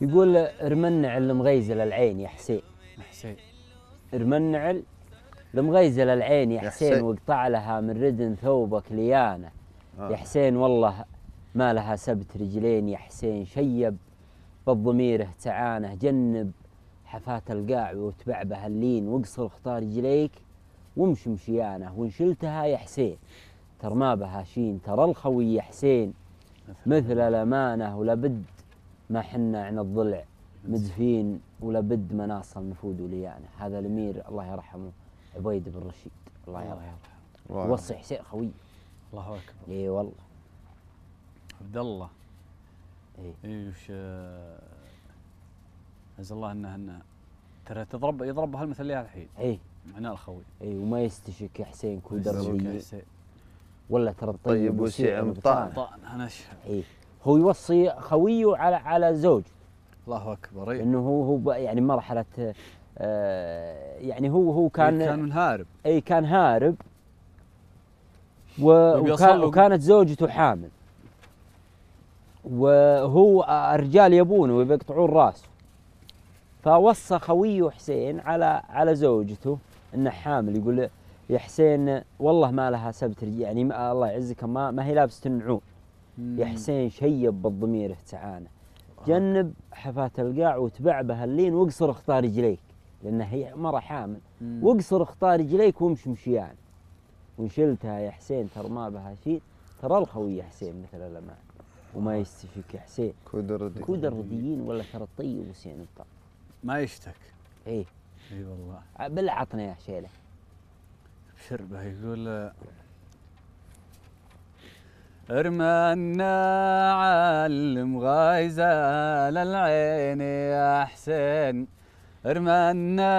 يقول رمنعل المغيزل العين يا حسين حسين رمنعل المغيزل العين يا حسين وقطع لها من ردن ثوبك ليانه آه. يا حسين والله ما لها سبت رجلين يا حسين شيب بالضميره تعانه جنب حفاة القاع وتبع بها اللين واقصر خطار رجليك وامش مشيانه وان شلتها يا حسين ترى ما بها شين ترى الخوي يا حسين مثل الامانه ولابد ما حنا عن الضلع مدفين ولا بد مناصة النفود وليانا يعني. هذا الامير الله يرحمه عبيد بن رشيد الله يرحمه وصي حسين خوي الله اكبر اي والله عبد الله اي اي وش عز آه، الله انه انه ترى تضرب يضربها المثليات الحين اي معناه الخوي اي وما يستشك يا حسين كل درجه ولا ترى الطيب طيب، وسع مطعم انا اشهد اي هو يوصي خويه على على زوجته الله اكبر إيه. انه هو هو يعني مرحله آه يعني هو هو إيه، كان كان هارب اي كان هارب وكان وكانت زوجته حامل وهو الرجال يبونه ويقطعون راسه فوصى خويه حسين على على زوجته انه حامل يقول يا حسين والله ما لها سبت يعني ما الله يعزك ما ما هي لابسه النعوم يا حسين شيب بالضمير تعانى جنب حفاة القاع وتبع بها اللين واقصر اختار رجليك لان هي مرة حامل واقصر اختار رجليك وامشي مشيان وشلتها يا حسين ترى ما بها شيء ترى الخوي يا حسين مثل الامان وما آه. يستفيك يا حسين كودر كودرديين ولا ترى الطيب وسين ما يشتك ايه اي والله بالعطنا يا شيله شربه يقول رمانا علم غايزة للعين يا حسين رمانا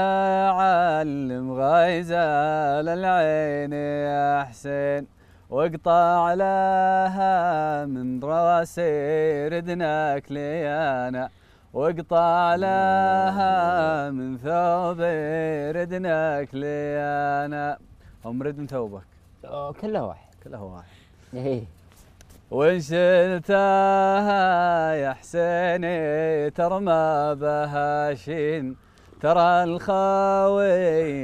علم غايزة للعين يا حسين واقطع لها من راسي ردناك ليانا واقطع لها من ثوبي ردناك ليانا هم رد ثوبك كله واحد كله واحد إيه. وان شلتها يا حسيني ترى ما بها شين ترى الخاوي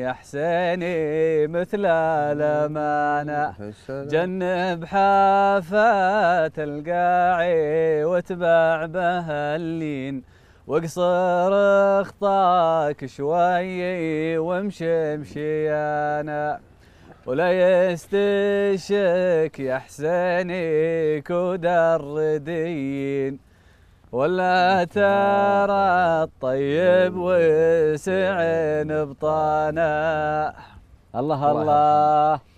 يا حسيني مثل الامانه جنب حافه القاعي واتبع بها اللين واقصر اخطاك شوي وامشي امشي انا ولا يستشك يا حسيني كدردين ولا ترى الطيب وسع بطانه الله الله, الله.